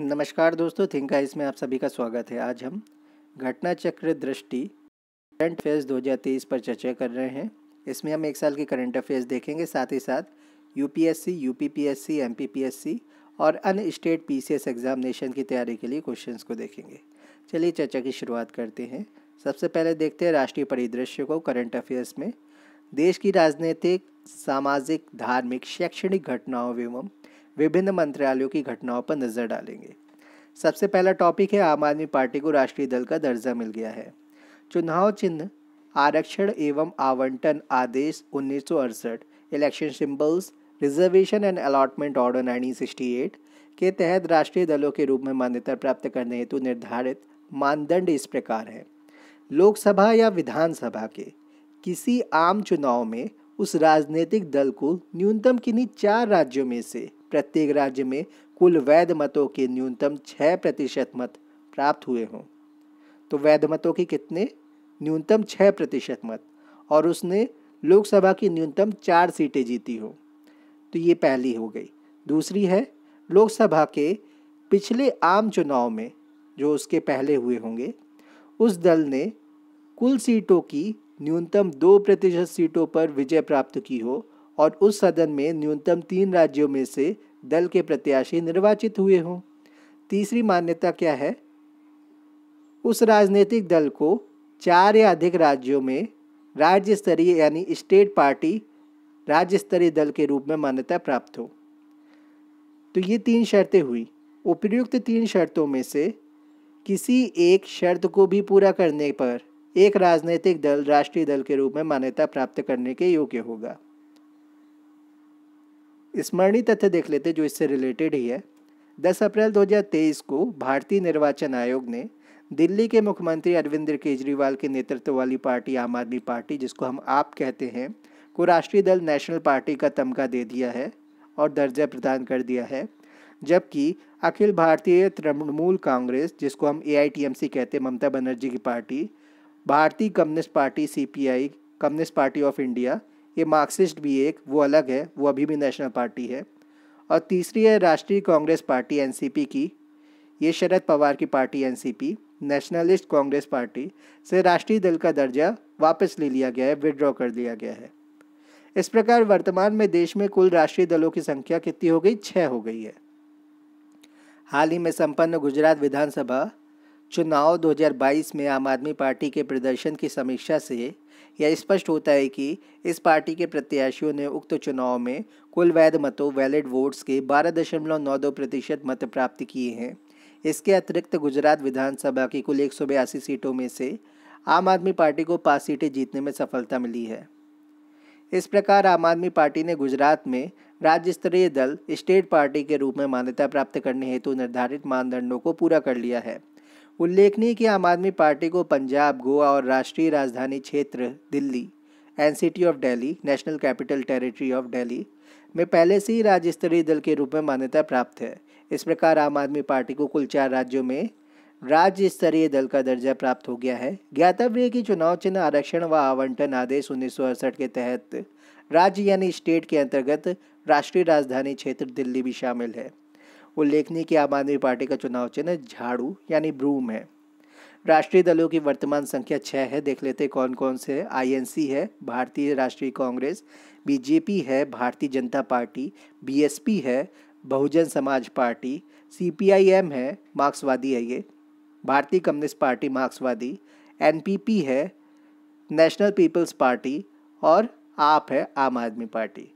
नमस्कार दोस्तों आइस में आप सभी का स्वागत है आज हम घटना चक्र दृष्टि करंट अफेयर्स दो पर चर्चा कर रहे हैं इसमें हम एक साल के करंट अफेयर्स देखेंगे साथ ही साथ यूपीएससी यूपीपीएससी एमपीपीएससी और अन स्टेट पीसीएस एग्जामिनेशन की तैयारी के लिए क्वेश्चंस को देखेंगे चलिए चर्चा की शुरुआत करते हैं सबसे पहले देखते हैं राष्ट्रीय परिदृश्य को करंट अफेयर्स में देश की राजनीतिक सामाजिक धार्मिक शैक्षणिक घटनाओं एवं विभिन्न मंत्रालयों की घटनाओं पर नजर डालेंगे सबसे पहला टॉपिक है आम आदमी पार्टी को राष्ट्रीय दल का दर्जा मिल गया है चुनाव चिन्ह आरक्षण एवं आवंटन आदेश उन्नीस election symbols reservation and allotment order eight के तहत राष्ट्रीय दलों के रूप में मान्यता प्राप्त करने हेतु निर्धारित मानदंड इस प्रकार है लोकसभा या विधानसभा के किसी आम चुनाव में उस राजनीतिक दल को न्यूनतम किन्हीं चार राज्यों में से प्रत्येक राज्य में कुल वैध मतों के न्यूनतम छः प्रतिशत मत प्राप्त हुए हों तो वैध मतों के कितने न्यूनतम छः प्रतिशत मत और उसने लोकसभा की न्यूनतम चार सीटें जीती हों तो ये पहली हो गई दूसरी है लोकसभा के पिछले आम चुनाव में जो उसके पहले हुए होंगे उस दल ने कुल सीटों की न्यूनतम दो प्रतिशत सीटों पर विजय प्राप्त की हो और उस सदन में न्यूनतम तीन राज्यों में से दल के प्रत्याशी निर्वाचित हुए हों तीसरी मान्यता क्या है उस राजनीतिक दल को चार या अधिक राज्यों में राज्य स्तरीय यानी स्टेट पार्टी राज्य स्तरीय दल के रूप में मान्यता प्राप्त हो तो ये तीन शर्तें हुई उपयुक्त तीन शर्तों में से किसी एक शर्त को भी पूरा करने पर एक राजनीतिक दल राष्ट्रीय दल के रूप में मान्यता प्राप्त करने के योग्य होगा स्मरणीय तथ्य देख लेते जो इससे रिलेटेड ही है 10 अप्रैल 2023 को भारतीय निर्वाचन आयोग ने दिल्ली के मुख्यमंत्री अरविंद केजरीवाल के नेतृत्व वाली पार्टी आम आदमी पार्टी जिसको हम आप कहते हैं को राष्ट्रीय दल नेशनल पार्टी का तमगा दे दिया है और दर्जा प्रदान कर दिया है जबकि अखिल भारतीय तृणमूल कांग्रेस जिसको हम ए कहते हैं ममता बनर्जी की पार्टी भारतीय communist party C communist party of India ये मार्क्सिस्ट भी एक वो अलग है वो अभी भी नेशनल पार्टी है और तीसरी है राष्ट्रीय कांग्रेस पार्टी एन की ये शरद पवार की party N nationalist congress party से राष्ट्रीय दल का दर्जा वापस ले लिया गया है विड्रॉ कर दिया गया है इस प्रकार वर्तमान में देश में कुल राष्ट्रीय दलों की संख्या कितनी हो गई छः हो गई है हाल ही में संपन्न गुजरात विधानसभा चुनाव 2022 में आम आदमी पार्टी के प्रदर्शन की समीक्षा से यह स्पष्ट होता है कि इस पार्टी के प्रत्याशियों ने उक्त चुनाव में कुल वैध मतों वैलिड वोट्स के बारह दशमलव नौ दो प्रतिशत मत प्राप्त किए हैं इसके अतिरिक्त गुजरात विधानसभा की कुल एक सौ बयासी सीटों में से आम आदमी पार्टी को पाँच सीटें जीतने में सफलता मिली है इस प्रकार आम आदमी पार्टी ने गुजरात में राज्य स्तरीय दल स्टेट पार्टी के रूप में मान्यता प्राप्त करने हेतु निर्धारित मानदंडों को पूरा कर लिया है उल्लेखनीय कि आम आदमी पार्टी को पंजाब गोवा और राष्ट्रीय राजधानी क्षेत्र Delhi N of Delhi national capital territory of Delhi में पहले से ही राज्य स्तरीय दल के रूप में मान्यता प्राप्त है इस प्रकार आम आदमी पार्टी को कुल चार राज्यों में राज्य स्तरीय दल का दर्जा प्राप्त हो गया है ज्ञातव्य है कि चुनाव चिन्ह आरक्षण व आवंटन आदेश उन्नीस के तहत राज्य यानी स्टेट के अंतर्गत राष्ट्रीय राजधानी क्षेत्र दिल्ली भी शामिल है उल्लेखनीय कि आम आदमी पार्टी का चुनाव चिन्ह झाड़ू यानी ब्रूम है राष्ट्रीय दलों की वर्तमान संख्या छः है देख लेते कौन कौन से एन आईएनसी है भारतीय राष्ट्रीय कांग्रेस बीजेपी है भारतीय जनता पार्टी बीएसपी है बहुजन समाज पार्टी सीपीआईएम है मार्क्सवादी है ये भारतीय कम्युनिस्ट पार्टी मार्क्सवादी एनपीपी है नेशनल पीपल्स पार्टी और आप है आम आदमी पार्टी